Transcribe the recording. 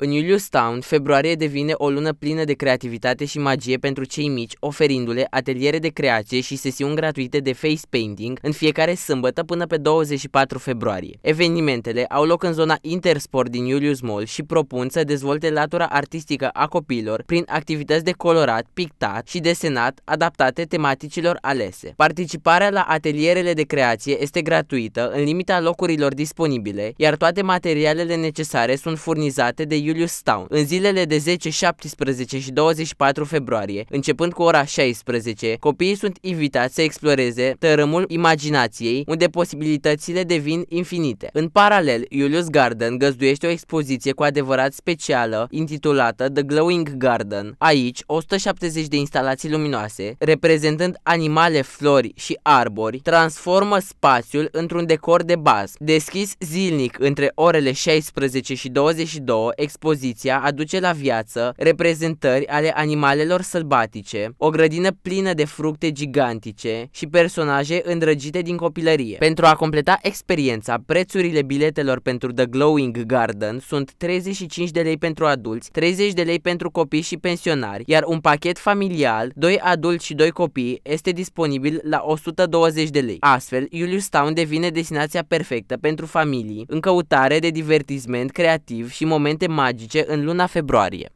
În Town, februarie devine o lună plină de creativitate și magie pentru cei mici, oferindu-le ateliere de creație și sesiuni gratuite de face painting în fiecare sâmbătă până pe 24 februarie. Evenimentele au loc în zona Intersport din Julius Mall și propun să dezvolte latura artistică a copiilor prin activități de colorat, pictat și desenat adaptate tematicilor alese. Participarea la atelierele de creație este gratuită în limita locurilor disponibile, iar toate materialele necesare sunt furnizate de Julius Town, în zilele de 10, 17 și 24 februarie, începând cu ora 16, copiii sunt invitați să exploreze tărâmul imaginației, unde posibilitățile devin infinite. În paralel, Julius Garden găzduiește o expoziție cu adevărat specială, intitulată The Glowing Garden. Aici, 170 de instalații luminoase, reprezentând animale, flori și arbori, transformă spațiul într-un decor de bază. Deschis zilnic între orele 16 și 22, expoziția aduce la viață reprezentări ale animalelor sălbatice, o grădină plină de fructe gigantice și personaje îndrăgite din copilărie. Pentru a completa experiența, prețurile biletelor pentru The Glowing Garden sunt 35 de lei pentru adulți, 30 de lei pentru copii și pensionari, iar un pachet familial, 2 adulți și 2 copii, este disponibil la 120 de lei. Astfel, Julius Town devine destinația perfectă pentru familii, în căutare de divertisment creativ și momente mai magice în luna februarie.